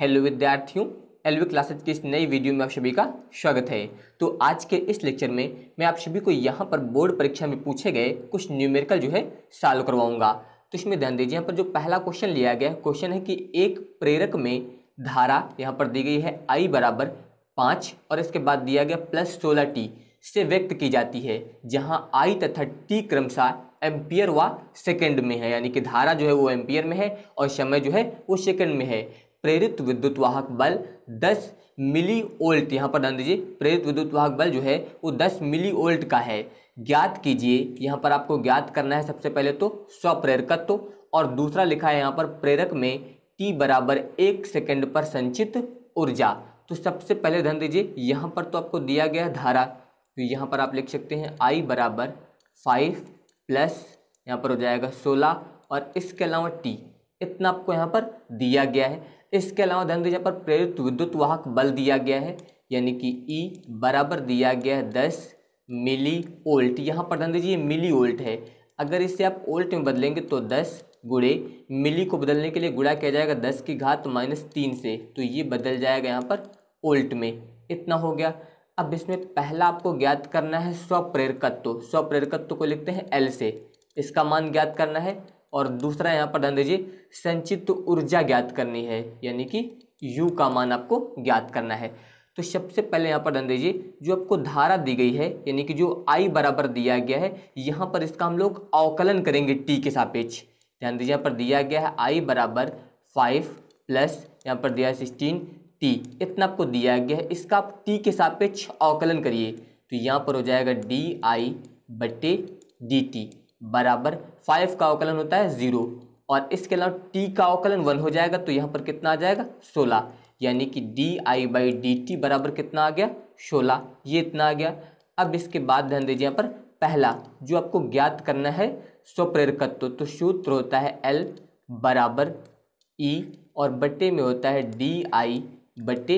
Hello विद्यार्थियों LV classes की इस नई वीडियो में आप सभी का स्वागत है तो आज के इस लेक्चर में मैं आप सभी को यहाँ पर बोर्ड परीक्षा में पूछे गए कुछ न्यूमेरिकल जो है सॉल्व करवाऊंगा तो इसमें ध्यान दीजिए यहाँ पर जो पहला क्वेश्चन लिया गया क्वेश्चन है कि एक प्रेरक में धारा यहाँ पर दी गई है आई बराबर पाँच और इसके बाद दिया गया प्लस सोलह टी से व्यक्त की जाती है जहाँ आई तथा टी क्रमशः एम्पियर व सेकेंड में है यानी कि धारा जो है वो एम्पियर में है और समय जो है वो सेकेंड में है प्रेरित विद्युत वाहक बल 10 मिली ओल्ट यहाँ पर ध्यान दीजिए प्रेरित विद्युत वाहक बल जो है वो 10 मिली ओल्ट का है ज्ञात कीजिए यहाँ पर आपको ज्ञात करना है सबसे पहले तो स्वप्रेरकत्व और दूसरा लिखा है यहाँ पर प्रेरक में टी बराबर एक सेकेंड पर संचित ऊर्जा तो सबसे पहले ध्यान दीजिए यहाँ पर तो आपको दिया गया धारा तो यहाँ पर आप लिख सकते हैं आई बराबर फाइव प्लस यहाँ पर हो जाएगा सोलह और इसके अलावा टी इतना आपको यहाँ पर दिया गया है इसके अलावा धन दीजिए पर प्रेरित विद्युत वाहक बल दिया गया है यानी कि ई e बराबर दिया गया है दस मिली ओल्ट यहाँ पर ध्यान दीजिए मिली ओल्ट है अगर इसे आप ओल्ट में बदलेंगे तो दस गुड़े मिली को बदलने के लिए गुड़ा किया जाएगा दस की घात माइनस तीन से तो ये बदल जाएगा यहाँ पर ओल्ट में इतना हो गया अब इसमें पहला आपको ज्ञात करना है स्वप्रेरकत्व स्वप्रेरकत्व को लिखते हैं एल से इसका मान ज्ञात करना है और दूसरा यहाँ पर ध्यान दीजिए संचित ऊर्जा ज्ञात करनी है यानी कि यू का मान आपको ज्ञात करना है तो सबसे पहले यहाँ पर ध्यान दीजिए जो आपको धारा दी गई है यानी कि जो आई बराबर दिया गया है यहाँ पर इसका हम लोग अवकलन करेंगे टी के सापेक्ष ध्यान दीजिए यहाँ पर दिया गया है आई बराबर फाइव प्लस यहाँ पर दिया है सिक्सटीन टी इतना आपको दिया गया है इसका आप टी के सापेक्ष अवकलन करिए तो यहाँ पर हो जाएगा डी आई बटे डी टी बराबर फाइव का अवकलन होता है ज़ीरो और इसके अलावा टी का अवकलन वन हो जाएगा तो यहाँ पर कितना आ जाएगा सोलह यानी कि D I by D T बराबर कितना आ गया सोलह ये इतना आ गया अब इसके बाद ध्यान दीजिए यहाँ पर पहला जो आपको ज्ञात करना है स्वप्रेरकत्व तो सूत्र होता है एल बराबर ई e और बटे में होता है डी आई बटे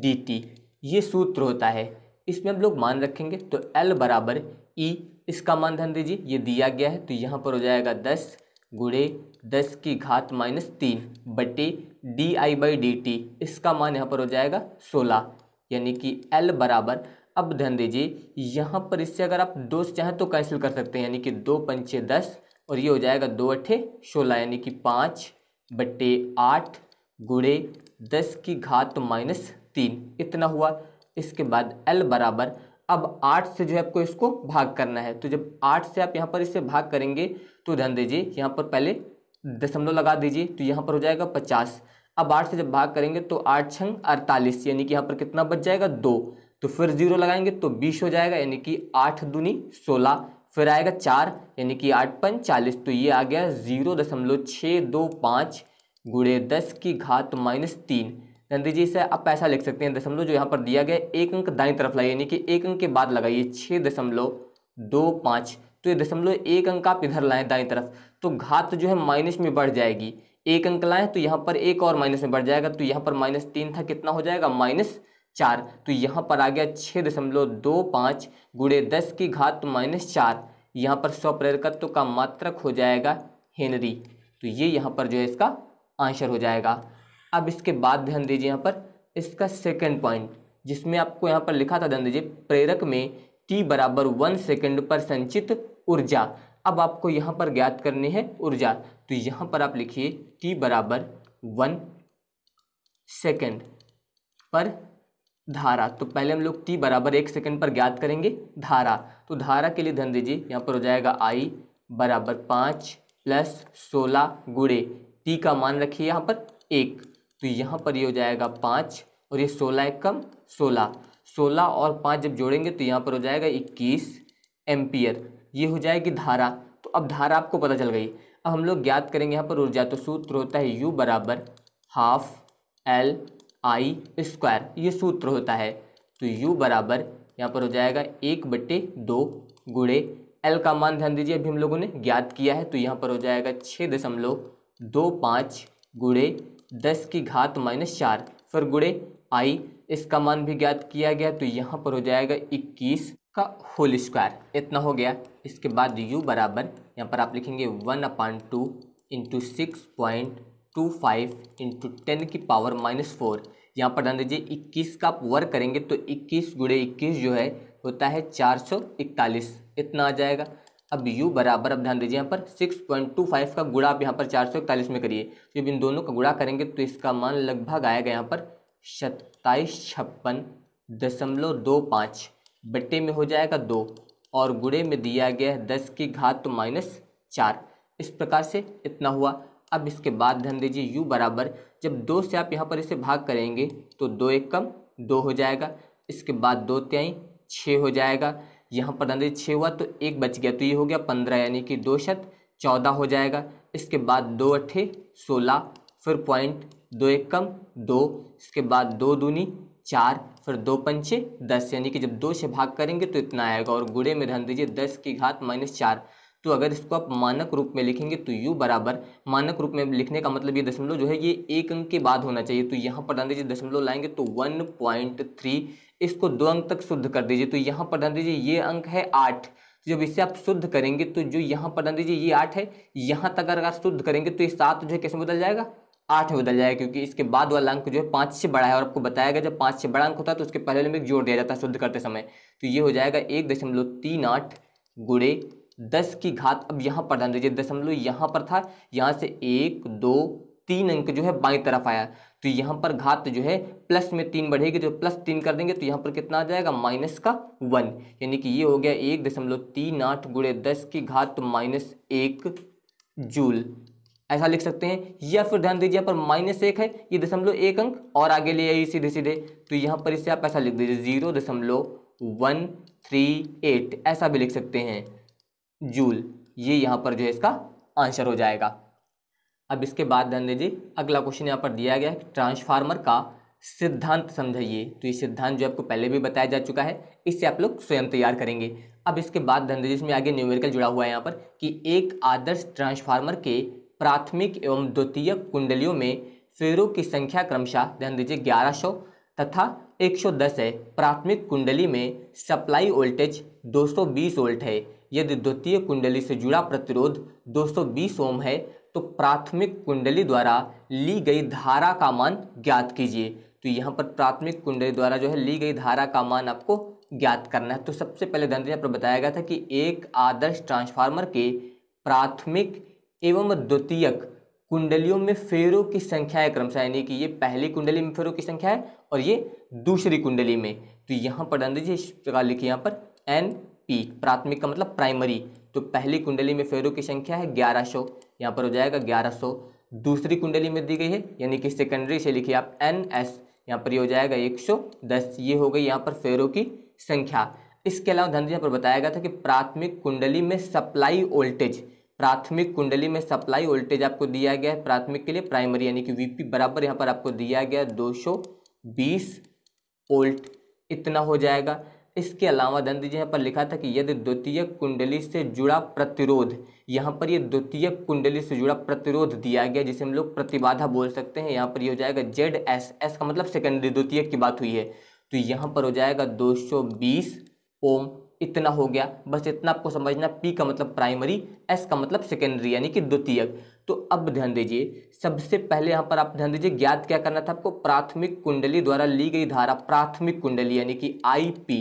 डी टी ये सूत्र होता है इसमें हम लोग मान रखेंगे तो एल बराबर ई e इसका मान ध्यान दीजिए ये दिया गया है तो यहाँ पर हो जाएगा दस गुड़े दस की घात माइनस तीन बटे D I by D T इसका मान यहाँ पर हो जाएगा सोलह यानी कि एल बराबर अब ध्यान दीजिए यहाँ पर इससे अगर आप दो से चाहें तो कैंसिल कर सकते हैं यानी कि दो पंचे दस और ये हो जाएगा दो अट्ठे सोलह यानी कि पाँच बट्टे आठ गुड़े दस की घात माइनस तीन इतना हुआ इसके बाद एल बराबर अब आठ से जो है आपको इसको भाग करना है तो जब आठ से आप यहाँ पर इसे भाग करेंगे तो ध्यान दीजिए यहाँ पर पहले दशमलव लगा दीजिए तो यहाँ पर हो जाएगा पचास अब आठ से जब भाग करेंगे तो आठ छंग अड़तालीस यानी कि यहाँ पर कितना बच जाएगा दो तो फिर जीरो लगाएंगे तो बीस हो जाएगा यानी कि आठ दूनी सोलह फिर आएगा चार यानी कि आठ पन चालीस तो ये आ गया जीरो दशमलव छः दो पाँच गुड़े दस की घात माइनस तीन गांधी जी से आप पैसा लिख सकते हैं दशमलव जो यहाँ पर दिया गया एक अंक दाई तरफ लाइए यानी कि एक अंक के बाद लगाइए छः दशमलव दो पाँच तो ये दशमलव एक अंक आप इधर लाएँ दाई तरफ तो घात जो है माइनस में बढ़ जाएगी एक अंक लाएँ तो यहाँ पर एक और माइनस में बढ़ जाएगा तो यहाँ पर माइनस तीन था कितना हो जाएगा माइनस चार तो यहाँ पर आ गया छः दशमलव दो पाँच गुड़े दस की घात माइनस चार यहाँ पर स्वप्रेरकत्व का मात्रक हो जाएगा हेनरी तो ये यहाँ पर जो है इसका आंसर हो जाएगा अब इसके बाद ध्यान दीजिए यहाँ पर इसका सेकेंड पॉइंट जिसमें आपको यहाँ पर लिखा था ध्यान दीजिए प्रेरक में टी बराबर वन सेकेंड पर संचित ऊर्जा अब आपको यहाँ पर ज्ञात करनी है ऊर्जा तो यहाँ पर आप लिखिए टी बराबर वन सेकेंड पर धारा तो पहले हम लोग टी बराबर एक सेकेंड पर ज्ञात करेंगे धारा तो धारा के लिए ध्यान दीजिए यहाँ पर हो जाएगा आई बराबर पाँच प्लस सोलह गुड़े टी का मान रखिए यहाँ पर एक तो यहाँ पर ये हो जाएगा पाँच और ये सोलह एक कम सोलह सोलह और पाँच जब जोड़ेंगे तो यहाँ पर हो जाएगा इक्कीस एम्पियर ये हो जाएगी धारा तो अब धारा आपको पता चल गई अब हम लोग ज्ञात करेंगे यहाँ पर ऊर्जा तो सूत्र होता है यू बराबर हाफ एल आई स्क्वायर ये सूत्र होता है तो यू बराबर यहाँ पर हो जाएगा एक बटे दो गुड़े एल का मान ध्यान दीजिए अभी हम लोगों ने ज्ञात किया है तो यहाँ पर हो जाएगा छः दशमलव दो पाँच गुड़े दस की घात माइनस चार फिर गुड़े आई इसका मान भी ज्ञात किया गया तो यहाँ पर हो जाएगा इक्कीस का होल स्क्वायर इतना हो गया इसके बाद u बराबर यहाँ पर आप लिखेंगे one upon two into six point two five into ten की पावर माइनस फोर यहाँ पर ध्यान दीजिए इक्कीस का आप वर्क करेंगे तो इक्कीस गुड़े इक्कीस जो है होता है चार सौ इकतालीस इतना आ जाएगा अब u बराबर अब ध्यान दीजिए यहाँ पर सिक्स पॉइंट टू फाइव का गुड़ा आप यहाँ पर चार सौ इकतालीस में करिए जब इन दोनों का गुड़ा करेंगे तो इसका मान लगभग आएगा यहाँ पर सत्ताईस छप्पन दशमलव दो पाँच बट्टे में हो जाएगा दो और गुड़े में दिया गया है दस की घात तो माइनस चार इस प्रकार से इतना हुआ अब इसके बाद ध्यान दीजिए u बराबर जब दो से आप यहाँ पर इसे भाग करेंगे तो दो एक कम दो हो जाएगा इसके बाद दो त्याई छः हो जाएगा यहाँ पर अंदर छः हुआ तो एक बच गया तो ये हो गया पंद्रह यानी कि दो शत चौदह हो जाएगा इसके बाद दो अट्ठे सोलह फिर पॉइंट दो एक कम दो इसके बाद दो दूनी चार फिर दो पंचे दस यानी कि जब दो से भाग करेंगे तो इतना आएगा और गुड़े में ध्यान दीजिए दस की घात माइनस चार तो अगर इसको आप मानक रूप में लिखेंगे तो यू बराबर मानक रूप में लिखने का मतलब ये दशमलव जो है ये एक अंक के बाद होना चाहिए तो यहाँ पर ध्यान दीजिए दशमलव लाएंगे तो वन पॉइंट थ्री इसको दो अंक तक शुद्ध कर दीजिए तो यहाँ पर ध्यान दीजिए ये अंक है आठ जब इसे आप शुद्ध करेंगे तो जो यहाँ पर ध्यान दीजिए ये आठ है यहाँ तक अगर आप शुद्ध करेंगे तो ये सात जो है कैसे बदल जाएगा आठ में बदल जाएगा क्योंकि इसके बाद वाला अंक जो है पाँच से बड़ा है और आपको बताया गया जब पाँच से बड़ा अंक होता है तो उसके पहले में जोड़ दिया जाता है शुद्ध करते समय तो ये हो जाएगा एक दशमलव तीन आठ गुड़े दस की घात अब यहाँ पर ध्यान दीजिए दशमलव यहाँ पर था यहाँ से एक दो तीन अंक जो है बाई तरफ आया तो यहाँ पर घात जो है प्लस में तीन बढ़ेगी तो प्लस तीन कर देंगे तो यहाँ पर कितना आ जाएगा माइनस का वन यानी कि ये हो गया एक दशमलव तीन आठ गुड़े दस की घात माइनस एक जूल ऐसा लिख सकते हैं या फिर ध्यान दीजिए यहाँ पर माइनस एक है ये दशमलव एक अंक और आगे ले आइए सीधे सीधे तो यहाँ पर इसे आप ऐसा लिख दीजिए जीरो दशमलव वन थ्री एट ऐसा भी लिख सकते हैं जूल ये यहाँ पर जो है इसका आंसर हो जाएगा अब इसके बाद ध्यान दीजिए अगला क्वेश्चन यहाँ पर दिया गया है ट्रांसफार्मर का सिद्धांत समझाइए तो ये सिद्धांत जो आपको पहले भी बताया जा चुका है इससे आप लोग स्वयं तैयार करेंगे अब इसके बाद ध्यान दीजिए इसमें आगे न्यूमेरिकल जुड़ा हुआ है यहाँ पर कि एक आदर्श ट्रांसफार्मर के प्राथमिक एवं द्वितीय कुंडलियों में फेरों की संख्या क्रमशः ध्यान दीजिए ग्यारह सौ तथा 110 है प्राथमिक कुंडली में सप्लाई वोल्टेज 220 वोल्ट है यदि द्वितीय कुंडली से जुड़ा प्रतिरोध 220 ओम है तो प्राथमिक कुंडली द्वारा ली गई धारा का मान ज्ञात कीजिए तो यहाँ पर प्राथमिक कुंडली द्वारा जो है ली गई धारा का मान आपको ज्ञात करना है तो सबसे पहले धनते यहाँ पर बताया गया था कि एक आदर्श ट्रांसफार्मर के प्राथमिक एवं द्वितीयक कुंडलियों में फेरों की संख्या है क्रमशः यानी कि ये पहली कुंडली में फेरों की संख्या है और ये दूसरी कुंडली में तो यहाँ पर डाल दीजिए इस प्रकार लिखिए यहाँ पर एन पी प्राथमिक का मतलब प्राइमरी तो पहली कुंडली में फेरों की संख्या है ग्यारह सौ यहाँ पर हो जाएगा ग्यारह सौ दूसरी कुंडली में दी गई है यानी कि सेकेंडरी से लिखिए आप एन एस यहाँ पर ये यह हो जाएगा एक सौ दस ये हो गई यहाँ पर फेरों की संख्या इसके अलावा धन यहाँ पर बताया गया था कि प्राथमिक कुंडली में सप्लाई वोल्टेज प्राथमिक कुंडली में सप्लाई वोल्टेज आपको दिया गया है प्राथमिक के लिए प्राइमरी यानी कि वीपी बराबर यहाँ पर आपको दिया गया दो सौ बीस वोल्ट इतना हो जाएगा इसके अलावा दंत जी यहाँ पर लिखा था कि यदि द्वितीय कुंडली से जुड़ा प्रतिरोध यहाँ पर ये द्वितीय कुंडली से जुड़ा प्रतिरोध दिया गया जिसे हम लोग प्रतिबाधा बोल सकते हैं यहाँ पर ये हो जाएगा जेड एस एस का मतलब सेकेंडरी द्वितीय की बात हुई है तो यहाँ पर हो जाएगा दो सौ बीस ओम इतना हो गया बस इतना आपको समझना पी का मतलब प्राइमरी एस का मतलब सेकेंडरी यानी कि द्वितीय तो अब ध्यान दीजिए सबसे पहले यहाँ पर आप ध्यान दीजिए ज्ञात क्या करना था आपको प्राथमिक कुंडली द्वारा ली गई धारा प्राथमिक कुंडली यानी कि आई पी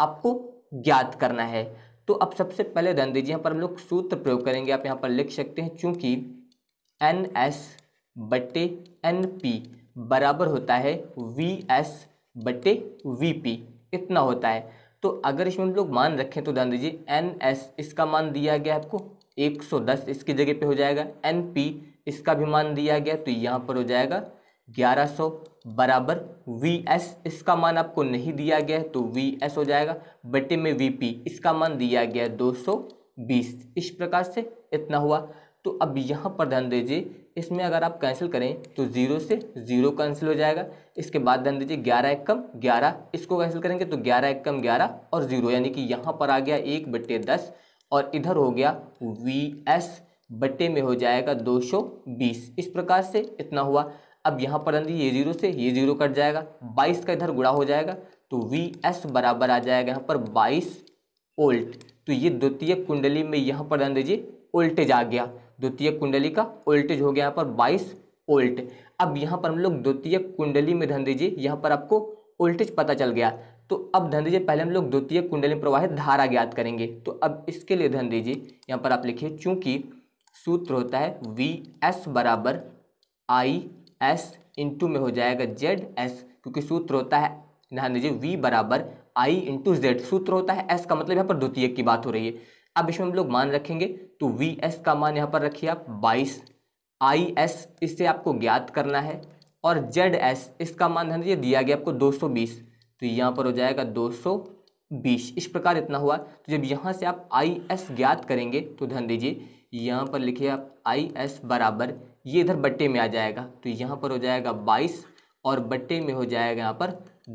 आपको ज्ञात करना है तो अब सबसे पहले ध्यान दीजिए यहाँ पर हम लोग सूत्र प्रयोग करेंगे आप यहाँ पर लिख सकते हैं चूँकि एन एस बटे एन पी बराबर होता है वी एस बटे वी पी इतना होता है तो अगर इसमें हम लोग मान रखें तो ध्यान दीजिए एन एस इसका मान दिया गया आपको 110 इसकी जगह पे हो जाएगा एन पी इसका भी मान दिया गया तो यहाँ पर हो जाएगा 1100 बराबर वी एस इसका मान आपको नहीं दिया गया तो वी एस हो जाएगा बटे में वी पी इसका मान दिया गया दो सौ बीस इस प्रकार से इतना हुआ तो अब यहाँ पर ध्यान दीजिए इसमें अगर आप कैंसिल करें तो ज़ीरो से ज़ीरो कैंसिल हो जाएगा इसके बाद ध्यान दीजिए ग्यारह एक कम ग्यारह इसको कैंसिल करेंगे तो ग्यारह एक कम ग्यारह और ज़ीरो यानी कि यहाँ पर आ गया एक बटे दस और इधर हो गया वी एस बटे में हो जाएगा दो सौ बीस इस प्रकार से इतना हुआ अब यहाँ पर अंदर ये जीरो से ये जीरो कट जाएगा बाईस का इधर गुड़ा हो जाएगा तो वी एस बराबर आ जाएगा यहाँ पर बाईस ओल्ट तो ये द्वितीय कुंडली में यहाँ पर ध्यान दीजिए ओल्टेज आ गया द्वितीय कुंडली का ओल्टेज हो गया यहाँ पर बाईस ओल्ट अब यहाँ पर हम लोग द्वितीय कुंडली में धन दीजिए यहाँ पर आपको ओल्टेज पता चल गया तो अब धन दीजिए पहले हम लोग द्वितीय कुंडली प्रवाहित धारा ज्ञात करेंगे तो अब इसके लिए धन दीजिए यहाँ पर आप लिखिए चूंकि सूत्र होता है वी एस बराबर आई एस इंटू में हो जाएगा जेड एस क्योंकि सूत्र होता है ध्यान दीजिए वी बराबर आई इंटू जेड सूत्र होता है एस का मतलब यहाँ पर द्वितीय की बात हो रही है अब इसमें हम लोग मान रखेंगे तो वी एस का मान यहाँ पर रखिए आप बाईस आई एस इससे आपको ज्ञात करना है और जेड एस इसका मान ध्यान दीजिए दिया गया आपको दो सौ बीस तो यहाँ पर हो जाएगा दो सौ बीस इस प्रकार इतना हुआ तो जब यहाँ से आप आई एस ज्ञात करेंगे तो ध्यान दीजिए यहाँ पर लिखिए आप आई एस बराबर ये इधर बट्टे में आ जाएगा तो यहाँ पर हो जाएगा बाईस और बट्टे में हो जाएगा यहाँ पर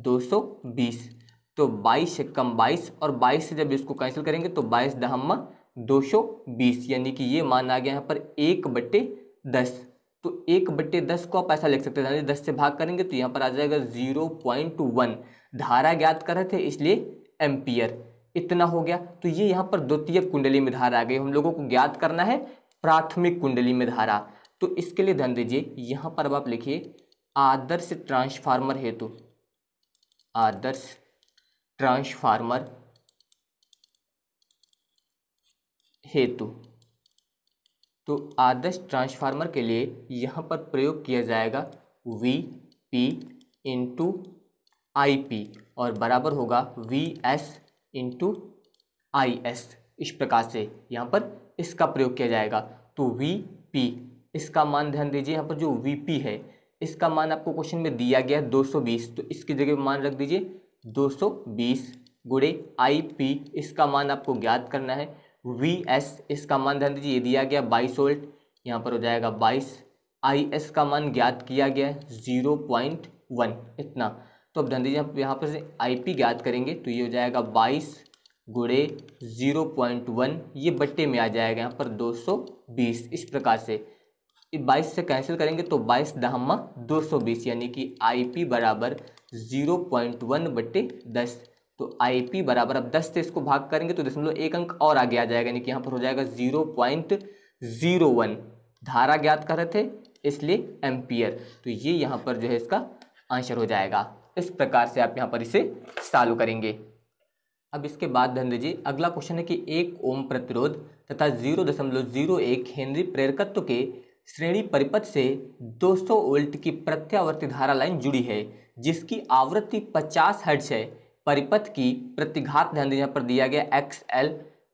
दो सौ बीस तो बाईस से कम बाईस और बाईस से जब इसको कैंसिल करेंगे तो बाईस दहम्मा दो सौ बीस यानी कि ये मान आ गया यहाँ पर एक बट्टे दस तो एक बट्टे दस को आप ऐसा लिख सकते हैं दस से भाग करेंगे तो यहाँ पर आ जाएगा जीरो पॉइंट वन धारा ज्ञात कर रहे थे इसलिए एम्पियर इतना हो गया तो ये यहाँ पर द्वितीय कुंडली में धारा आ गई हम लोगों को ज्ञात करना है प्राथमिक कुंडली में धारा तो इसके लिए ध्यान दीजिए यहाँ पर अब आप लिखिए आदर्श ट्रांसफार्मर हेतु आदर्श ट्रांसफार्मर हेतु तो आदर्श ट्रांसफार्मर के लिए यहाँ पर प्रयोग किया जाएगा V P into I P और बराबर होगा V S into I S इस प्रकार से यहाँ पर इसका प्रयोग किया जाएगा तो वी पी इसका मान ध्यान दीजिए यहाँ पर जो वी है इसका मान आपको क्वेश्चन में दिया गया है 220 तो इसकी जगह मान रख दीजिए 220 गुड़े पी इसका मान आपको ज्ञात करना है वी एस इसका मान ध्यान दीजिए ये दिया गया बाईस वोल्ट यहाँ पर हो जाएगा बाईस आई एस का मान ज्ञात किया गया है जीरो पॉइंट वन इतना तो अब ध्यान दीजिए आप यहाँ पर से आई पी ज्ञात करेंगे तो ये हो जाएगा बाईस गुड़े ज़ीरो पॉइंट वन ये बट्टे में आ जाएगा यहाँ पर दो सौ बीस इस प्रकार से बाईस से कैंसिल करेंगे तो बाईस दहमा दो सौ बीस यानी कि आई पी बराबर जीरो पॉइंट वन बटे दस तो आई पी बराबर अब दस से इसको भाग करेंगे तो दशमलव एक अंक और आगे आ जाएगा यानी कि यहाँ पर हो जाएगा जीरो पॉइंट जीरो वन धारा ज्ञात कर रहे थे इसलिए एम्पियर तो ये यहाँ पर जो है इसका आंसर हो जाएगा इस प्रकार से आप यहाँ पर इसे सॉल्व करेंगे अब इसके बाद धन जी अगला क्वेश्चन है कि एक ओम प्रतिरोध तथा जीरो दशमलव जीरो एक हेनरी प्रेरकत्व के श्रेणी परिपथ से 200 वोल्ट की प्रत्यावर्ती धारा लाइन जुड़ी है जिसकी आवृत्ति 50 हर्ट्ज है परिपथ की प्रतिघात ध्यान यहाँ पर दिया गया एक्स एल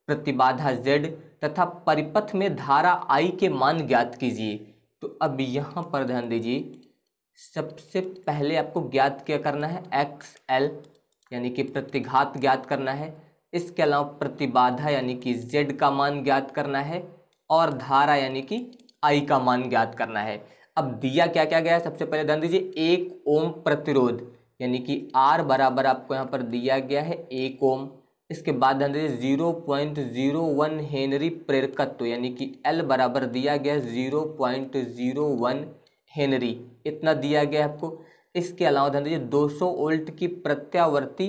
प्रतिबाधा जेड तथा परिपथ में धारा आई के मान ज्ञात कीजिए तो अब यहाँ पर ध्यान दीजिए सबसे पहले आपको ज्ञात क्या करना है एक्स एल यानी कि प्रतिघात ज्ञात करना है इसके अलावा प्रतिबाधा यानी कि जेड का मान ज्ञात करना है और धारा यानी कि आई का मान ज्ञात करना है अब दिया क्या क्या गया है सबसे पहले ध्यान दीजिए एक ओम प्रतिरोध यानी कि आर बराबर आपको यहाँ पर दिया गया है एक ओम इसके बाद ध्यान दीजिए zero point zero one henry प्रेरकत्व यानी कि एल बराबर दिया गया है zero point zero one henry इतना दिया गया है आपको इसके अलावा ध्यान दीजिए दो सौ वोल्ट की प्रत्यावर्ती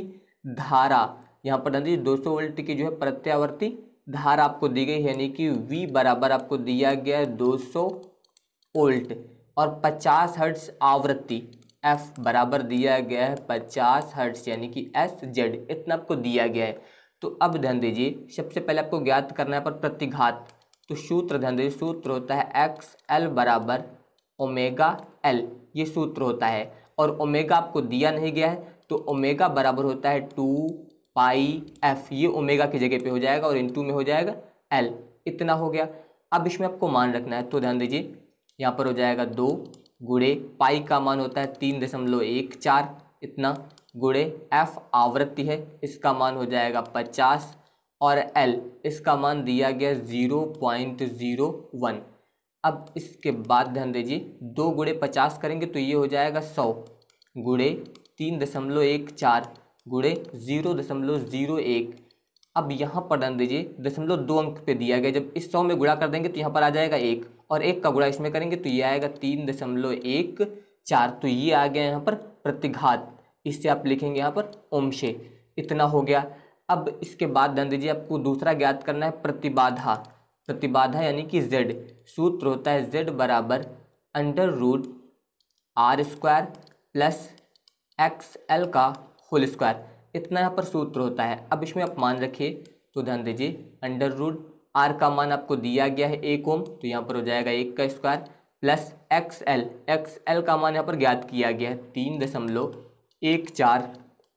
धारा यहाँ पर ध्यान दीजिए दो सौ वोल्ट की जो है प्रत्यावर्ती धार आपको दी गई यानी कि V बराबर आपको दिया गया है 200 ओल्ट और 50 हर्ट्स आवृत्ति F बराबर दिया गया है 50 हर्ट्स यानी कि एस जेड इतना आपको दिया गया है तो अब ध्यान दीजिए सबसे पहले आपको ज्ञात करना है पर प्रतिघात तो सूत्र ध्यान दीजिए सूत्र होता है एक्स एल बराबर ओमेगा एल ये सूत्र होता है और ओमेगा आपको दिया नहीं गया है तो ओमेगा बराबर होता है टू पाई एफ ये ओमेगा की जगह पे हो जाएगा और इनटू में हो जाएगा एल इतना हो गया अब इसमें आपको मान रखना है तो ध्यान दीजिए यहाँ पर हो जाएगा दो गुड़े पाई का मान होता है तीन दशमलव एक चार इतना गुड़े एफ आवृत्ति है इसका मान हो जाएगा पचास और एल इसका मान दिया गया ज़ीरो पॉइंट ज़ीरो वन अब इसके बाद ध्यान दीजिए दो गुड़े पचास करेंगे तो ये हो जाएगा सौ गुड़े तीन दशमलव एक चार गुड़े ज़ीरो दशमलव ज़ीरो एक अब यहाँ पर डाल दीजिए दशमलव दो अंक पे दिया गया जब इस सौ में गुड़ा कर देंगे तो यहाँ पर आ जाएगा एक और एक का गुड़ा इसमें करेंगे तो ये आएगा तीन दशमलव एक चार तो ये आ गया यहाँ पर प्रतिघात इससे आप लिखेंगे यहाँ पर ओमशे इतना हो गया अब इसके बाद ध्यान दीजिए आपको दूसरा ज्ञात करना है प्रतिबाधा प्रतिबाधा यानी कि जेड सूत्र होता है जेड बराबर under root R square plus X L का होल स्क्वायर इतना यहाँ पर सूत्र होता है अब इसमें आप मान रखिए तो ध्यान दीजिए अंडर रूट आर का मान आपको दिया गया है एक ओम तो यहाँ पर हो जाएगा एक का square plus X L X L का मान यहाँ पर ज्ञात किया गया है तीन दशमलव एक चार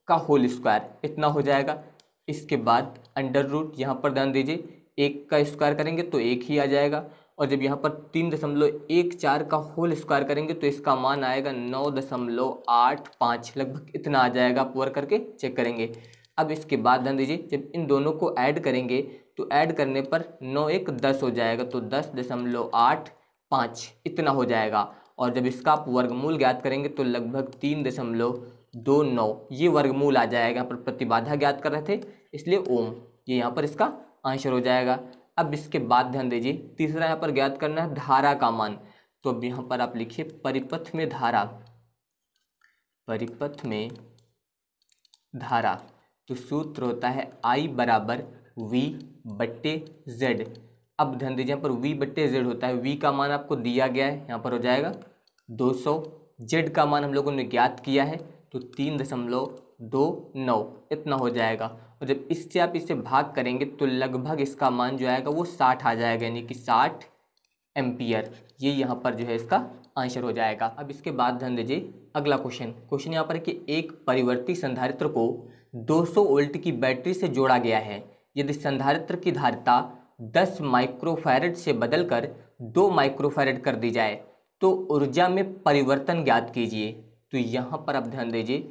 का होल स्क्वायर इतना हो जाएगा इसके बाद अंडर रूट यहाँ पर ध्यान दीजिए एक का स्क्वायर करेंगे तो एक ही आ जाएगा और जब यहाँ पर तीन दशमलव एक चार का होल स्क्वायर करेंगे तो इसका मान आएगा नौ दशमलव आठ पाँच लगभग इतना आ जाएगा आप करके चेक करेंगे अब इसके बाद ध्यान दीजिए जब इन दोनों को ऐड करेंगे तो ऐड करने पर नौ एक दस हो जाएगा तो दस दशमलव आठ पाँच इतना हो जाएगा और जब इसका आप वर्गमूल ज्ञात करेंगे तो लगभग तीन दशमलव दो नौ ये वर्गमूल आ जाएगा यहाँ पर प्रतिबाधा ज्ञात कर रहे थे इसलिए ओम ये यहाँ पर इसका आंसर हो जाएगा अब इसके बाद ध्यान दीजिए तीसरा यहाँ पर ज्ञात करना है धारा का मान तो अब यहाँ पर आप लिखिए परिपथ में धारा परिपथ में धारा तो सूत्र होता है आई बराबर वी बट्टे जेड अब ध्यान दीजिए यहाँ पर वी बट्टे जेड होता है वी का मान आपको दिया गया है यहाँ पर हो जाएगा 200 जेड का मान हम लोगों ने ज्ञात किया है तो तीन दशमलव दो नौ इतना हो जाएगा और जब इससे आप इसे भाग करेंगे तो लगभग इसका मान जो आएगा वो साठ आ जाएगा यानी कि साठ एम्पियर ये यहाँ पर जो है इसका आंसर हो जाएगा अब इसके बाद ध्यान दीजिए अगला क्वेश्चन क्वेश्चन यहाँ पर कि एक परिवर्ती संधारित्र को 200 वोल्ट की बैटरी से जोड़ा गया है यदि संधारित्र की धारिता 10 माइक्रोफैरड से बदलकर 2 माइक्रोफैरड कर दी जाए तो ऊर्जा में परिवर्तन ज्ञात कीजिए तो यहाँ पर आप ध्यान दीजिए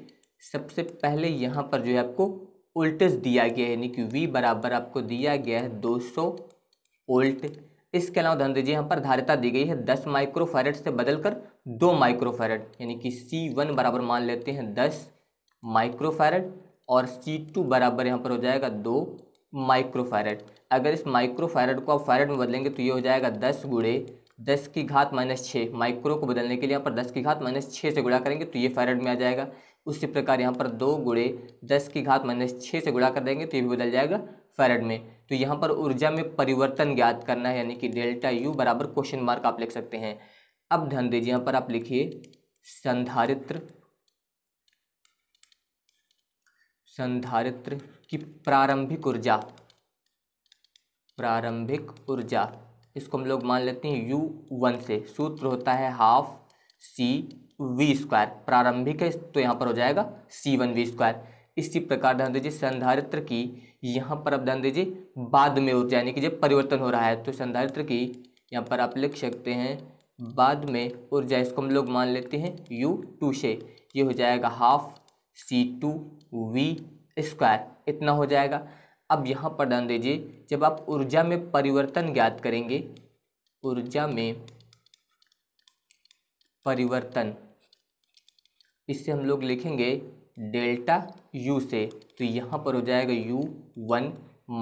सबसे पहले यहाँ पर जो है आपको वोल्टेज दिया गया है यानी कि वी बराबर आपको दिया गया है 200 वोल्ट इसके अलावा ध्यान दीजिए यहाँ पर धारिता दी गई है 10 माइक्रोफेरेट से बदलकर 2 माइक्रोफेरेट यानी कि सी वन बराबर मान लेते हैं 10 माइक्रोफेरेट और सी टू बराबर यहाँ पर हो जाएगा दो माइक्रोफेरेट अगर इस माइक्रोफेरेट को आप फेरेट में बदलेंगे तो ये हो जाएगा दस गुड़े दस की घात माइनस छः माइक्रो को बदलने के लिए यहाँ पर दस की घात माइनस छः से गुड़ा करेंगे तो ये फेरेट में आ जाएगा उसी प्रकार यहाँ पर दो गुड़े दस की घात माइनस छः से गुड़ा कर देंगे तो ये भी बदल जाएगा फैरड में तो यहाँ पर ऊर्जा में परिवर्तन ज्ञात करना है यानी कि डेल्टा यू बराबर क्वेश्चन मार्क आप लिख सकते हैं अब ध्यान दीजिए यहाँ पर आप लिखिए संधारित्र संधारित्र की प्रारंभिक ऊर्जा प्रारंभिक ऊर्जा इसको हम लोग मान लेते हैं यू वन से सूत्र होता है हाफ सी वी स्क्वायर प्रारंभिक है तो यहाँ पर हो जाएगा सी वन वी स्क्वायर इसी प्रकार ध्यान दीजिए संधारित्र की यहाँ पर आप ध्यान दीजिए बाद में ऊर्जा यानी कि जब परिवर्तन हो रहा है तो संधारित्र की यहाँ पर आप लिख सकते हैं बाद में ऊर्जा इसको हम लोग मान लेते हैं यू टू से ये हो जाएगा half C two V square इतना हो जाएगा अब यहाँ पर ध्यान दीजिए जब आप ऊर्जा में परिवर्तन ज्ञात करेंगे ऊर्जा में परिवर्तन इससे हम लोग लिखेंगे डेल्टा यू से तो यहाँ पर हो जाएगा U one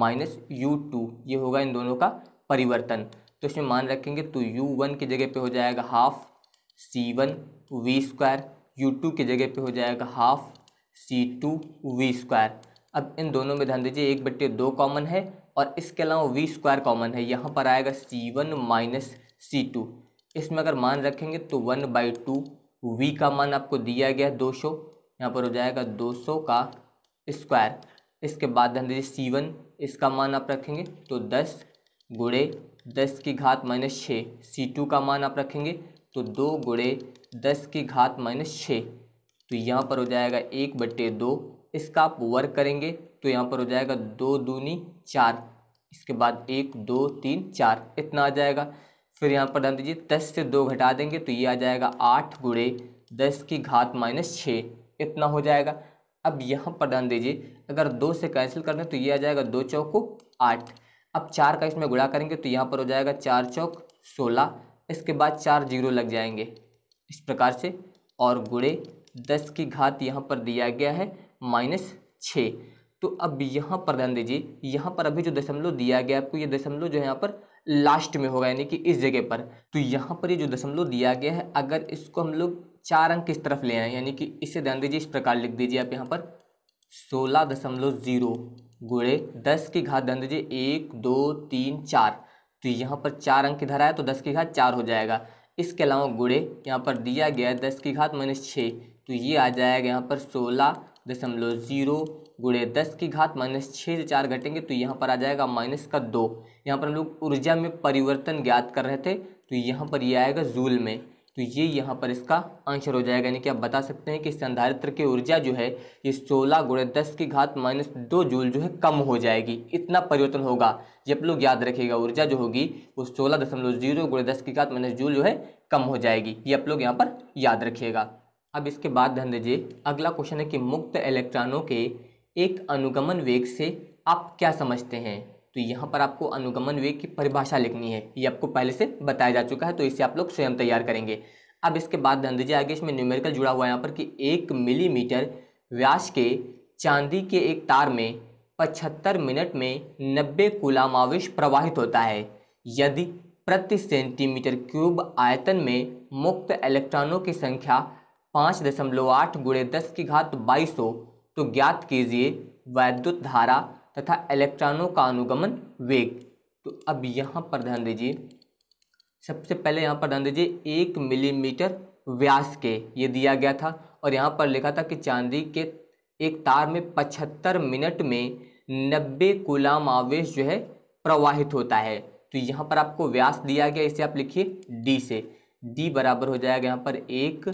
minus U two ये होगा इन दोनों का परिवर्तन तो इसमें मान रखेंगे तो यू वन की जगह पे हो जाएगा half C one V square U two की जगह पे हो जाएगा half C two V square अब इन दोनों में ध्यान दीजिए एक बट्टे दो कॉमन है और इसके अलावा वी स्क्वायर कॉमन है यहाँ पर आएगा C one minus C two इसमें अगर मान रखेंगे तो वन बाई टू वी का मान आपको दिया गया दो सौ यहाँ पर हो जाएगा दो सौ का स्क्वायर इसके बाद ध्यान दीजिए सी वन इसका मान आप रखेंगे तो दस गुड़े दस की घात माइनस छः सी टू का मान आप रखेंगे तो दो गुड़े दस की घात माइनस छः तो यहाँ पर हो जाएगा एक बटे दो इसका आप वर्क करेंगे तो यहाँ पर हो जाएगा दो दूनी चार इसके बाद एक दो तीन चार इतना आ जाएगा फिर यहाँ पर ध्यान दीजिए दस से दो घटा देंगे तो ये आ जाएगा आठ गुड़े दस की घात माइनस छः इतना हो जाएगा अब यहाँ पर ध्यान दीजिए अगर दो से कैंसिल कर दें तो ये आ जाएगा दो चौक आठ अब चार का इसमें गुड़ा करेंगे तो यहाँ पर हो जाएगा चार चौक सोलह इसके बाद चार जीरो लग जाएंगे इस प्रकार से और गुड़े दस की घात यहाँ पर दिया गया है माइनस छः तो अब यहाँ पर ध्यान दीजिए यहाँ पर अभी जो दशमलव दिया गया आपको ये दशमलव जो है यहाँ पर लास्ट में होगा यानी कि इस जगह पर तो यहाँ पर ये जो दशमलव दिया गया है अगर इसको हम लोग चार अंक किस तरफ ले आए यानी कि इसे ध्यान दीजिए इस प्रकार लिख दीजिए आप यहाँ पर सोलह दशमलव जीरो गुड़े दस की घात ध्यान दीजिए एक दो तीन चार तो यहाँ पर चार अंक इधर आया तो दस की घात चार हो जाएगा इसके अलावा गुड़े यहाँ पर दिया गया है दस की घात माइनस छः तो ये आ जाएगा यहाँ पर सोलह दशमलव जीरो गुड़े दस की घात माइनस छः से चार घटेंगे तो यहाँ पर आ जाएगा माइनस का दो यहाँ पर हम लोग ऊर्जा में परिवर्तन ज्ञात कर रहे थे तो यहाँ पर ये आएगा जूल में तो ये यहाँ पर इसका आंसर हो जाएगा यानी कि आप बता सकते हैं कि संधारित्र की ऊर्जा जो है ये सोलह गुणे दस की घात माइनस दो जूल जो है कम हो जाएगी इतना परिवर्तन होगा ये आप लोग याद रखिएगा ऊर्जा जो होगी वो सोलह दशमलव जीरो गुणे दस की घात माइनस जूल जो है कम हो जाएगी ये आप लोग यहाँ पर याद रखिएगा अब इसके बाद ध्यान दीजिए अगला क्वेश्चन है कि मुक्त इलेक्ट्रॉनों के एक अनुगमन वेग से आप क्या समझते हैं तो यहाँ पर आपको अनुगमन वेग की परिभाषा लिखनी है ये आपको पहले से बताया जा चुका है तो इसे आप लोग स्वयं तैयार करेंगे अब इसके बाद ध्यान दीजिए आगे इसमें न्यूमेरिकल जुड़ा हुआ है यहाँ पर कि एक मिलीमीटर व्यास के चांदी के एक तार में पचहत्तर मिनट में नब्बे कुलामावेश प्रवाहित होता है यदि प्रति सेंटीमीटर क्यूब आयतन में मुक्त इलेक्ट्रॉनों की संख्या पाँच दशमलव आठ गुड़े दस की घात बाईस हो तो ज्ञात कीजिए वैद्युत धारा तथा इलेक्ट्रॉनों का अनुगमन वेग तो अब यहाँ पर ध्यान दीजिए सबसे पहले यहाँ पर ध्यान दीजिए एक मिलीमीटर व्यास के ये दिया गया था और यहाँ पर लिखा था कि चांदी के एक तार में पचहत्तर मिनट में नब्बे गुलाम आवेश जो है प्रवाहित होता है तो यहाँ पर आपको व्यास दिया गया इसे आप लिखिए डी से डी बराबर हो जाएगा यहाँ पर एक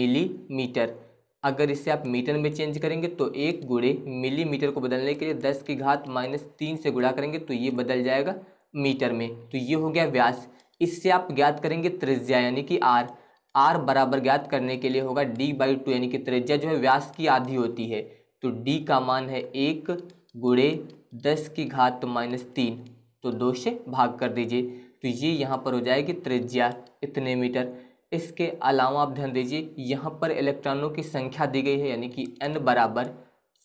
मिलीमीटर अगर इसे आप मीटर में चेंज करेंगे तो एक गुड़े मिलीमीटर को बदलने के लिए दस की घात माइनस तीन से गुड़ा करेंगे तो ये बदल जाएगा मीटर में तो ये हो गया व्यास इससे आप ज्ञात करेंगे त्रिज्या यानी कि आर आर बराबर ज्ञात करने के लिए होगा डी बाई टू यानी कि त्रिज्या जो है व्यास की आधी होती है तो डी का मान है एक गुड़े दस की घात माइनस तीन तो दो से भाग कर दीजिए तो ये यहाँ पर हो जाएगी त्रिज्या इतने मीटर इसके अलावा आप ध्यान दीजिए यहाँ पर इलेक्ट्रॉनों की संख्या दी गई है यानी कि एन बराबर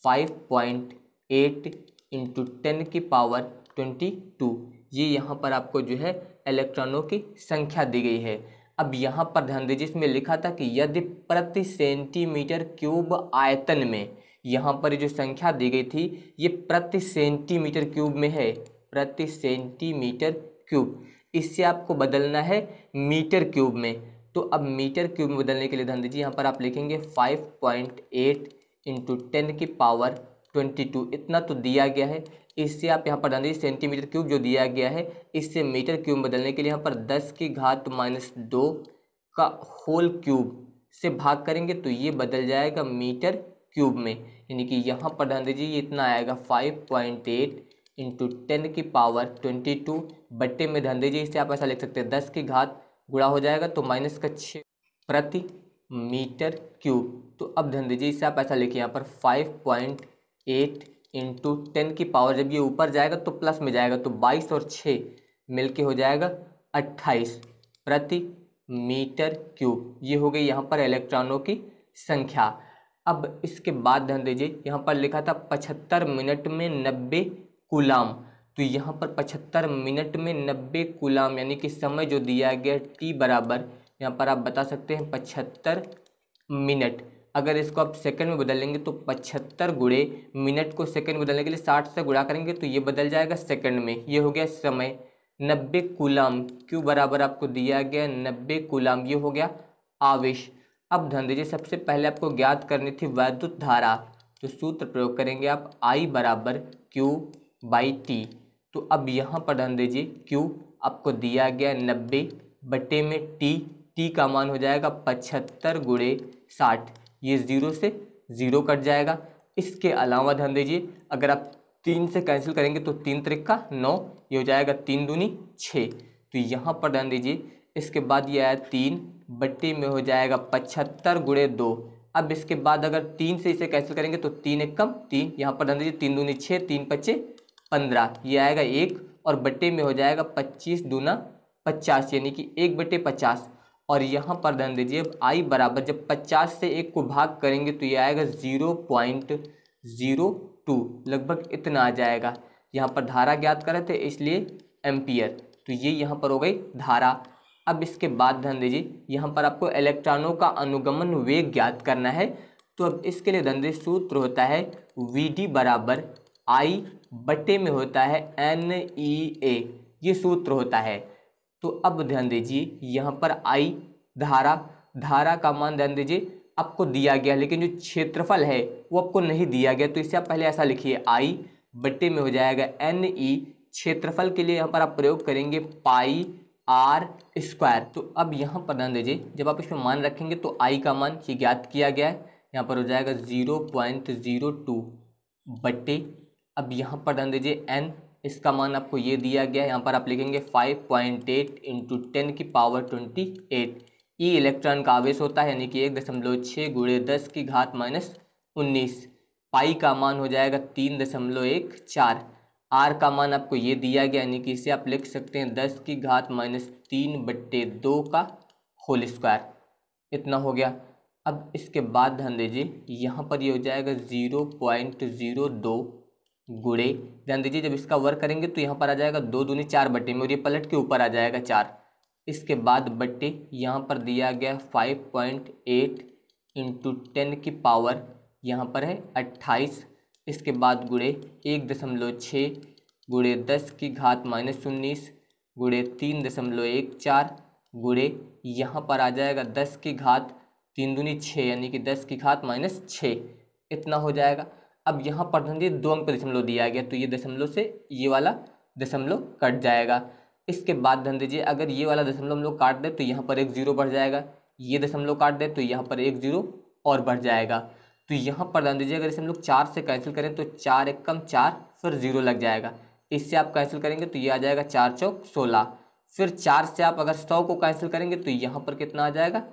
five point eight into ten की पावर ट्वेंटी टू ये यहाँ पर आपको जो है इलेक्ट्रॉनों की संख्या दी गई है अब यहाँ पर ध्यान दीजिए इसमें लिखा था कि यदि प्रति सेंटीमीटर क्यूब आयतन में यहाँ पर जो संख्या दी गई थी ये प्रति सेंटीमीटर क्यूब में है प्रति सेंटीमीटर क्यूब इससे आपको बदलना है मीटर क्यूब में तो अब मीटर क्यूब में बदलने के लिए ध्यान दीजिए यहाँ पर आप लिखेंगे five point eight into ten की पावर ट्वेंटी टू इतना तो दिया गया है इससे आप यहाँ पर ध्यान दीजिए सेंटीमीटर क्यूब जो दिया गया है इससे मीटर क्यूब बदलने के लिए यहाँ पर दस की घात माइनस दो का होल क्यूब से भाग करेंगे तो ये बदल जाएगा मीटर क्यूब में यानी कि यहाँ पर ध्यान दीजिए ये इतना आएगा five point eight into ten की पावर ट्वेंटी टू बट्टे में ध्यान दीजिए इससे आप ऐसा लिख सकते हैं दस की घात गुणा हो जाएगा तो माइनस का छः प्रति मीटर क्यूब तो अब ध्यान दीजिए इसे आप ऐसा लिखिए यहाँ पर five point eight into ten की पावर जब ये ऊपर जाएगा तो प्लस में जाएगा तो बाईस और छः मिल के हो जाएगा अट्ठाईस प्रति मीटर क्यूब ये हो गई यहाँ पर इलेक्ट्रॉनों की संख्या अब इसके बाद ध्यान दीजिए यहाँ पर लिखा था पचहत्तर मिनट में नब्बे कुलाम तो यहाँ पर पचहत्तर मिनट में नब्बे गुलाम यानी कि समय जो दिया गया टी बराबर यहाँ पर आप बता सकते हैं पचहत्तर मिनट अगर इसको आप सेकंड में बदलेंगे तो पचहत्तर गुड़े मिनट को सेकंड में बदलने के लिए साठ से गुड़ा करेंगे तो ये बदल जाएगा सेकंड में ये हो गया समय नब्बे गुलाम क्यों बराबर आपको दिया गया नब्बे गुलाम ये हो गया आवेश अब ध्यान दीजिए सबसे पहले आपको ज्ञात करनी थी वैद्युत धारा तो सूत्र प्रयोग करेंगे आप आई बराबर क्यू बाई टी तो अब यहाँ पर ध्यान दीजिए क्यू आपको दिया गया नब्बे बटे में टी टी का मान हो जाएगा पचहत्तर गुड़े साठ ये ज़ीरो से ज़ीरो कट जाएगा इसके अलावा ध्यान दीजिए अगर आप तीन से कैंसिल करेंगे तो तीन तरीक का नौ ये हो जाएगा तीन दूनी छः तो यहाँ पर ध्यान दीजिए इसके बाद ये आया तीन बट्टे में हो जाएगा पचहत्तर गुड़े दो अब इसके बाद अगर तीन से इसे कैंसिल करेंगे तो तीन एक कम तीन यहाँ पर ध्यान दीजिए तीन दूनी छः तीन पच्चे पंद्रह ये आएगा एक और बट्टे में हो जाएगा पच्चीस दूना पचास यानी कि एक बट्टे पचास और यहाँ पर ध्यान दीजिए आई बराबर जब पचास से एक को भाग करेंगे तो ये आएगा ज़ीरो पॉइंट ज़ीरो टू लगभग इतना आ जाएगा यहाँ पर धारा ज्ञात करे थे इसलिए एम्पियर तो ये यहाँ पर हो गई धारा अब इसके बाद ध्यान दीजिए यहाँ पर आपको इलेक्ट्रॉनों का अनुगमन वेग ज्ञात करना है तो अब इसके लिए धंधे सूत्र होता है वी डी बराबर आई बटे में होता है एन ई ए ये सूत्र होता है तो अब ध्यान दीजिए यहाँ पर आई धारा धारा का मान ध्यान दीजिए आपको दिया गया लेकिन जो क्षेत्रफल है वो आपको नहीं दिया गया तो इसे आप पहले ऐसा लिखिए आई बटे में हो जाएगा एन ई e, क्षेत्रफल के लिए यहाँ पर आप प्रयोग करेंगे पाई आर स्क्वायर तो अब यहाँ पर ध्यान दीजिए जब आप इसमें मान रखेंगे तो आई का मान ये ज्ञात किया गया है यहाँ पर हो जाएगा ज़ीरो पॉइंट ज़ीरो टू बटे अब यहाँ पर ध्यान दीजिए एन इसका मान आपको ये दिया गया है यहाँ पर आप लिखेंगे five point eight into ten की power twenty eight E electron का आवेश होता है यानी कि एक दशमलव छः गुड़े दस की घात माइनस उन्नीस पाई का मान हो जाएगा तीन दशमलव एक चार आर का मान आपको ये दिया गया यानी कि इसे आप लिख सकते हैं दस की घात माइनस तीन बट्टे दो का होल स्क्वायर इतना हो गया अब इसके बाद ध्यान दीजिए यहाँ पर ये यह हो जाएगा ज़ीरो पॉइंट ज़ीरो दो गुड़े ध्यान दीजिए जब इसका वर्क करेंगे तो यहाँ पर आ जाएगा दो दूनी चार बट्टे में और ये पलट के ऊपर आ जाएगा चार इसके बाद बट्टे यहाँ पर दिया गया five point eight into ten की पावर यहाँ पर है अट्ठाईस इसके बाद गुड़े एक दशमलव छः गुड़े दस की घात माइनस उन्नीस गुड़े तीन दशमलव एक चार गुड़े यहाँ पर आ जाएगा दस की घात तीन दूनी छः यानी कि दस की घात माइनस छः इतना हो जाएगा अब यहाँ पर ध्यान दिए दो अंक पर दशमलव दिया गया तो ये दशमलव से ये वाला दशमलव कट जाएगा इसके बाद ध्यान दीजिए अगर ये वाला दशमलव हम लोग काट दें तो यहाँ पर एक जीरो बढ़ जाएगा ये दशमलव काट दें तो यहाँ पर एक जीरो और बढ़ जाएगा तो यहाँ पर ध्यान दीजिए अगर इसे हम लोग चार से कैंसिल करें तो चार एक कम चार फिर जीरो लग जाएगा इससे आप कैंसिल करेंगे तो ये आ जाएगा चार चौक सोलह फिर चार से आप अगर सौ को कैंसिल करेंगे तो यहाँ पर कितना आ जाएगा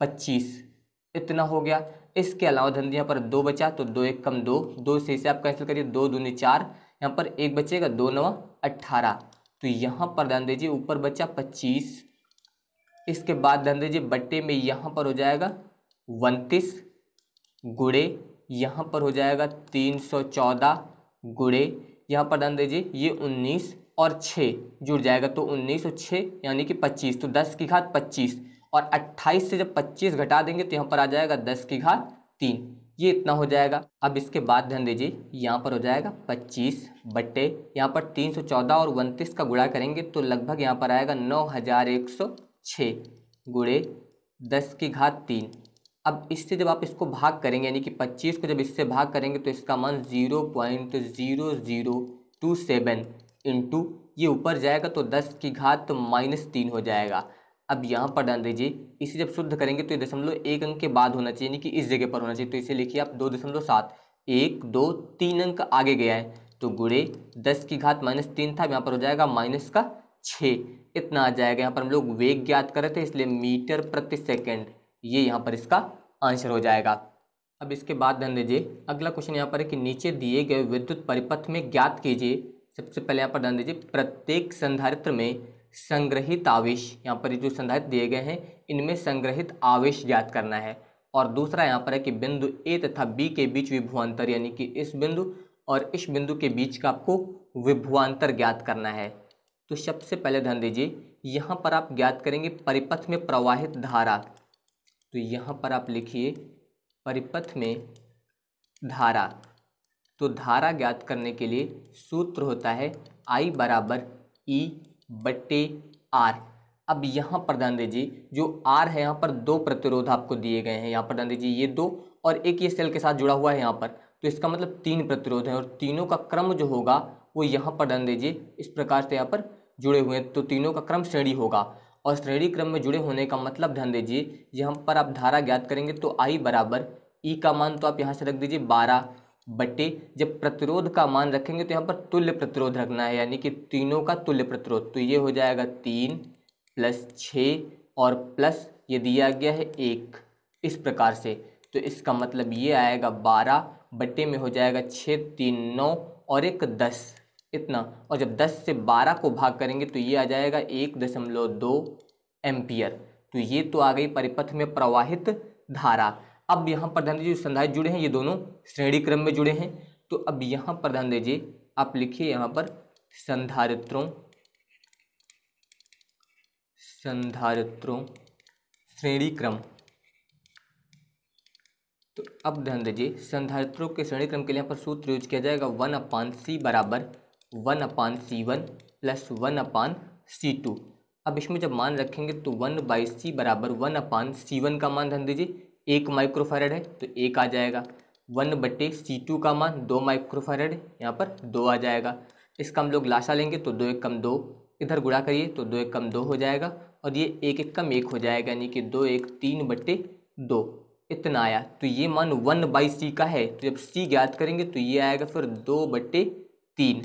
पच्चीस इतना हो गया इसके अलावा धन यहाँ पर दो बचा तो दो एक कम दो दो से इसे आप कैंसिल करिए दो दूनी चार यहाँ पर एक बचेगा दो नवा अट्ठारह तो यहाँ पर ध्यान दीजिए ऊपर बचा पच्चीस इसके बाद ध्यान दीजिए बट्टे में यहाँ पर हो जाएगा उनतीस गुड़े यहाँ पर हो जाएगा तीन सौ चौदह गुड़े यहाँ पर ध्यान दीजिए ये उन्नीस और छः जुड़ जाएगा तो उन्नीस और छः यानी कि पच्चीस तो दस की घात पच्चीस और 28 से जब 25 घटा देंगे तो यहाँ पर आ जाएगा 10 की घात तीन ये इतना हो जाएगा अब इसके बाद ध्यान दीजिए यहाँ पर हो जाएगा 25 बट्टे यहाँ पर 314 और उनतीस का गुणा करेंगे तो लगभग यहाँ पर आएगा 9106 गुड़े दस की घात तीन अब इससे जब आप इसको भाग करेंगे यानी कि 25 को जब इससे भाग करेंगे तो इसका मान जीरो इंटू ये ऊपर जाएगा तो 10 की घात तो माइनस तीन हो जाएगा अब यहाँ पर ध्यान दीजिए इसे जब शुद्ध करेंगे तो ये दशमलव एक अंक के बाद होना चाहिए यानी कि इस जगह पर होना चाहिए तो इसे लिखिए आप दो दशमलव सात एक दो तीन अंक आगे गया है तो गुड़े दस की घात माइनस तीन था यहाँ पर हो जाएगा माइनस का छः इतना आ जाएगा यहाँ पर हम लोग वेग ज्ञात कर रहे थे इसलिए मीटर प्रति सेकेंड ये यहाँ पर इसका आंसर हो जाएगा अब इसके बाद ध्यान दीजिए अगला क्वेश्चन यहाँ पर है कि नीचे दिए गए विद्युत परिपथ में ज्ञात कीजिए सबसे पहले यहाँ पर ध्यान दीजिए प्रत्येक संधारित्र में संग्रहित आवेश यहाँ पर जो संधारित दिए गए हैं इनमें संग्रहित आवेश ज्ञात करना है और दूसरा यहाँ पर है कि बिंदु ए तथा बी के बीच विभुआंतर यानी कि इस बिंदु और इस बिंदु के बीच का आपको विभुआंतर ज्ञात करना है तो सबसे पहले ध्यान दीजिए यहाँ पर आप ज्ञात करेंगे परिपथ में प्रवाहित धारा तो यहाँ पर आप लिखिए परिपथ में धारा तो धारा ज्ञात करने के लिए सूत्र होता है आई बराबर ई e बट्टे आर अब यहाँ पर ध्यान दीजिए जो आर है यहाँ पर दो प्रतिरोध आपको दिए गए हैं यहाँ पर ध्यान दीजिए ये दो और एक ये सेल के साथ जुड़ा हुआ है यहाँ पर तो इसका मतलब तीन प्रतिरोध हैं और तीनों का क्रम जो होगा वो यहाँ पर ध्यान दीजिए इस प्रकार से यहाँ पर जुड़े हुए हैं तो तीनों का क्रम श्रेणी होगा और श्रेणी क्रम में जुड़े होने का मतलब ध्यान दीजिए यहाँ पर आप धारा ज्ञात करेंगे तो आई बराबर ई का मान तो आप यहाँ से रख दीजिए बारह बटे जब प्रतिरोध का मान रखेंगे तो यहाँ पर तुल्य प्रतिरोध रखना है यानी कि तीनों का तुल्य प्रतिरोध तो ये हो जाएगा तीन प्लस छः और प्लस ये दिया गया है एक इस प्रकार से तो इसका मतलब ये आएगा बारह बटे में हो जाएगा छः तीन नौ और एक दस इतना और जब दस से बारह को भाग करेंगे तो ये आ जाएगा एक दशमलव दो एम्पियर तो ये तो आ गई परिपथ में प्रवाहित धारा अब यहाँ पर ध्यान दीजिए संधारित जुड़े हैं ये दोनों श्रेणी क्रम में जुड़े हैं तो अब यहाँ पर ध्यान दीजिए आप लिखिए यहाँ पर संधारित्रों संधारित्रों श्रेणी क्रम तो अब ध्यान दीजिए संधारित्रों के श्रेणी क्रम के लिए यहाँ पर सूत्र यूज किया जाएगा वन अपान सी बराबर one upon C one plus one upon C two अब इसमें जब मान रखेंगे तो वन बाई सी बराबर वन अपान सी वन का मान ध्यान दीजिए एक माइक्रोफेरेड है तो एक आ जाएगा वन बट्टे सी टू का मान दो माइक्रोफेरेड है यहाँ पर दो आ जाएगा इसका हम लोग लाशा लेंगे तो दो एक कम दो इधर गुड़ा करिए तो दो एक कम दो हो जाएगा और ये एक एक कम एक हो जाएगा यानी कि दो एक तीन बट्टे दो इतना आया तो ये मान वन बाई सी का है तो जब सी ज्ञात करेंगे तो ये आएगा फिर दो बट्टे तीन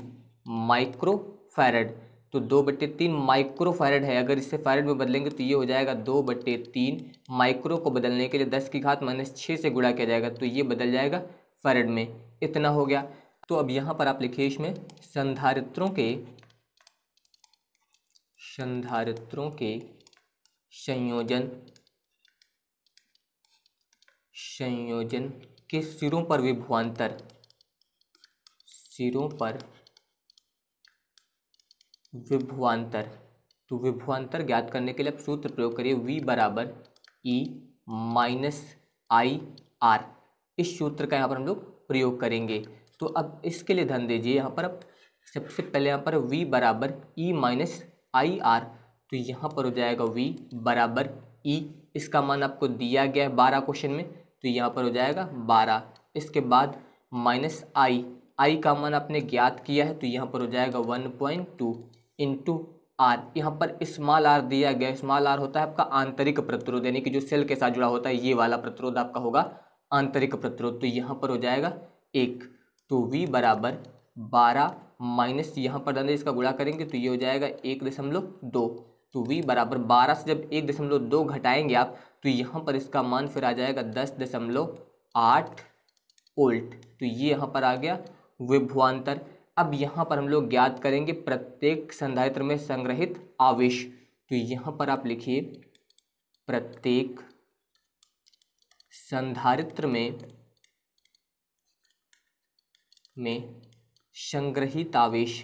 माइक्रो फैरड तो दो बट्टे तीन माइक्रोफायरेड है अगर इसे फायरेड में बदलेंगे तो ये हो जाएगा दो बट्टे तीन माइक्रो को बदलने के लिए दस की घात माइनस छः से गुणा किया जाएगा तो ये बदल जाएगा फायरेड में इतना हो गया तो अब यहाँ पर आप लिखिए इसमें संधारित्रों के संधारित्रों के संयोजन संयोजन के सिरों पर विभुआंतर सिरों पर विभुआंतर तो विभुआंतर ज्ञात करने के लिए आप सूत्र प्रयोग करिए v बराबर ई माइनस आई आर इस सूत्र का यहाँ पर हम लोग प्रयोग करेंगे तो अब इसके लिए ध्यान दीजिए यहाँ पर अब सबसे पहले यहाँ पर v बराबर ई माइनस आई आर तो यहाँ पर हो जाएगा v बराबर ई e। इसका मान आपको दिया गया है बारह क्वेश्चन में तो यहाँ पर हो जाएगा बारह इसके बाद माइनस आई आई का मान आपने ज्ञात किया है तो यहाँ पर हो जाएगा one point two into R यहाँ पर स्मॉल आर दिया गया स्मॉल आर होता है आपका आंतरिक प्रतिरोध यानी कि जो सेल के साथ जुड़ा होता है ये वाला प्रतिरोध आपका होगा आंतरिक प्रतिरोध तो यहाँ पर हो जाएगा एक तो वी बराबर बारह माइनस यहाँ पर दादा इसका गुणा करेंगे तो ये हो जाएगा एक दशमलव दो तो वी बराबर बारह से जब एक दशमलव दो घटाएंगे आप तो यहाँ पर इसका मान फिर आ जाएगा दस दशमलव आठ ओल्ट तो ये यहाँ पर आ गया विभवान्तर अब यहाँ पर हम लोग ज्ञात करेंगे प्रत्येक संधारित्र में संग्रहित आवेश तो यहाँ पर आप लिखिए प्रत्येक संधारित्र में में संग्रहित आवेश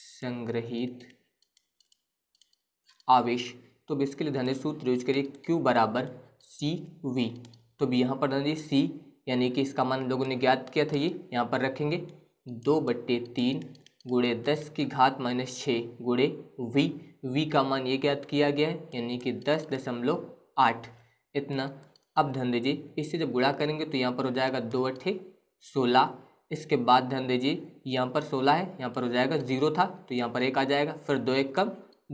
संग्रहित आवेश तो इसके लिए धन्य सूत्र यूज करिए Q बराबर सी वी तो भी यहाँ पर धन्य सी यानी कि इसका मान लोगों ने ज्ञात किया था ये यहाँ पर रखेंगे दो बट्टे तीन गुड़े दस की घात माइनस छः गुड़े वी वी का मान ये ज्ञात किया गया है यानी कि दस दशमलव आठ इतना अब ध्यान दीजिए इससे जब गुड़ा करेंगे तो यहाँ पर हो जाएगा दो अट्ठे सोलह इसके बाद ध्यान दीजिए यहाँ पर सोलह है यहाँ पर हो जाएगा जीरो था तो यहाँ पर एक आ जाएगा फिर दो एक कम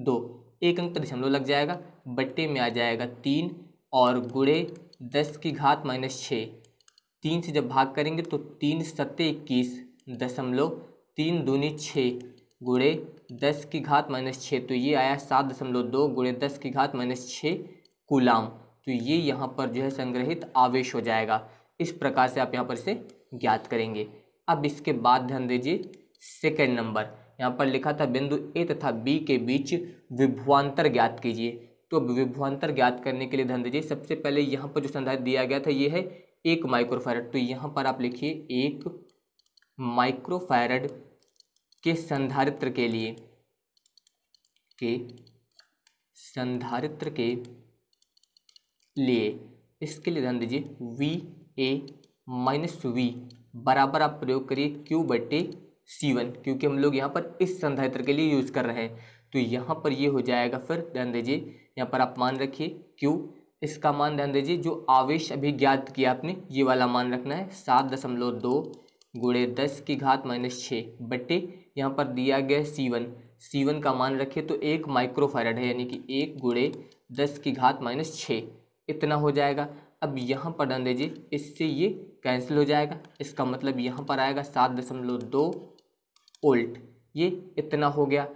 दो एक अंक पर तो दशमलव लग जाएगा बट्टे में आ जाएगा तीन और गुड़े दस की घात माइनस छः तीन से जब भाग करेंगे तो तीन सत्ते इक्कीस दशमलव तीन दूनी छः गुड़े दस की घात माइनस छः तो ये आया सात दशमलव दो गुड़े दस की घात माइनस छः गुलाम तो ये यहाँ पर जो है संग्रहित आवेश हो जाएगा इस प्रकार से आप यहाँ पर इसे ज्ञात करेंगे अब इसके बाद ध्यान दीजिए सेकेंड नंबर यहाँ पर लिखा था बिंदु ए तथा बी के बीच विभवान्तर ज्ञात कीजिए तो विभवान्तर ज्ञात करने के लिए ध्यान दीजिए सबसे पहले यहाँ पर जो संदर्भ दिया गया था ये है एक माइक्रोफैरड तो यहाँ पर आप लिखिए एक माइक्रोफैरड के संधारित्र के लिए के संधारित्र के लिए इसके लिए ध्यान दीजिए वी ए माइनस वी बराबर आप प्रयोग करिए क्यू बटे सी वन क्योंकि हम लोग यहाँ पर इस संधारित्र के लिए यूज़ कर रहे हैं तो यहाँ पर ये यह हो जाएगा फिर ध्यान दीजिए यहाँ पर आप मान रखिए क्यू इसका मान ध्यान दीजिए जो आवेश अभी ज्ञात किया आपने ये वाला मान रखना है सात दशमलव दो गुड़े दस की घात माइनस छः बटे यहाँ पर दिया गया सी वन सी वन का मान रखे तो एक माइक्रोफायरड है यानी कि एक गुड़े दस की घात माइनस छः इतना हो जाएगा अब यहाँ पर ध्यान दीजिए इससे ये कैंसिल हो जाएगा इसका मतलब यहाँ पर आएगा सात दशमलव दो ओल्ट ये इतना हो गया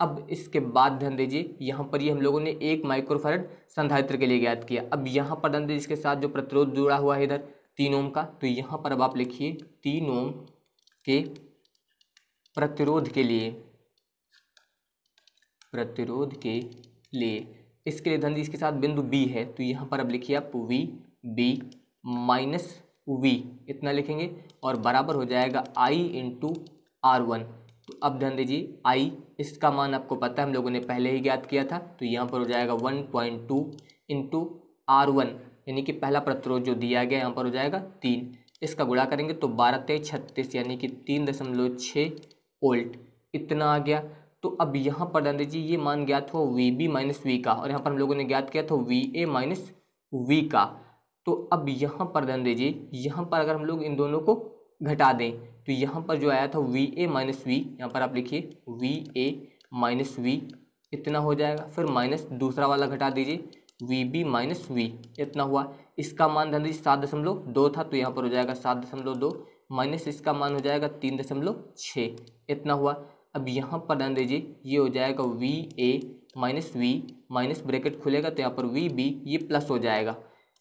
अब इसके बाद ध्यान दीजिए यहाँ पर ये हम लोगों ने एक माइक्रोफरड संधारित्र के लिए ज्ञात किया अब यहाँ पर ध्यान दीजिए इसके साथ जो प्रतिरोध जुड़ा हुआ है इधर तीन ओम का तो यहाँ पर अब आप लिखिए तीन ओम के प्रतिरोध के लिए प्रतिरोध के लिए इसके लिए ध्यान दीजिए इसके साथ बिंदु बी है तो यहाँ पर अब लिखिए आप वी बी माइनस वी इतना लिखेंगे और बराबर हो जाएगा आई इंटू आर वन तो अब ध्यान दीजिए आई इसका मान आपको पता है हम लोगों ने पहले ही ज्ञात किया था तो यहाँ पर हो जाएगा one point two into R one यानी कि पहला प्रतिरोध जो दिया गया यहाँ पर हो जाएगा तीन इसका गुड़ा करेंगे तो बारह तेईस छत्तीस यानी कि तीन दशमलव छः वोल्ट इतना आ गया तो अब यहाँ पर ध्यान दीजिए ये मान ज्ञात हुआ वी बी माइनस वी का और यहाँ पर हम लोगों ने ज्ञात किया था वी ए माइनस वी का तो अब यहाँ पर ध्यान दीजिए यहाँ पर अगर हम लोग इन दोनों को घटा दें तो यहाँ पर जो आया था वी ए माइनस वी यहाँ पर आप लिखिए वी ए माइनस वी इतना हो जाएगा फिर माइनस दूसरा वाला घटा दीजिए वी बी माइनस वी इतना हुआ इसका मान ध्यान दीजिए सात दशमलव दो था तो यहाँ पर हो जाएगा सात दशमलव दो माइनस इसका मान हो जाएगा तीन दशमलव छः इतना हुआ अब यहाँ पर ध्यान दीजिए ये हो जाएगा V A minus V minus bracket खुलेगा तो यहाँ पर वी बी ये प्लस हो जाएगा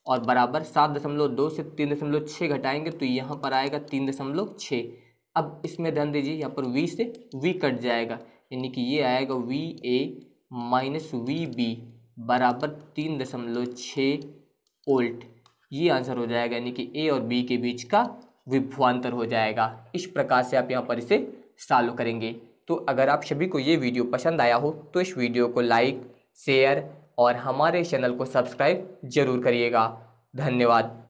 और बराबर सात दशमलव दो से तीन दशमलव छः घटाएंगे तो यहाँ पर आएगा तीन दशमलव छः अब इसमें ध्यान दीजिए यहाँ पर वी से वी कट जाएगा यानी कि ये आएगा V A minus V B बराबर तीन दशमलव छः ओल्ट ये आंसर हो जाएगा यानी कि ए और बी के बीच का विभ्वान्तर हो जाएगा इस प्रकार से आप यहाँ पर इसे सॉल्व करेंगे तो अगर आप सभी को ये वीडियो पसंद आया हो तो इस वीडियो को लाइक शेयर और हमारे चैनल को सब्सक्राइब जरूर करिएगा धन्यवाद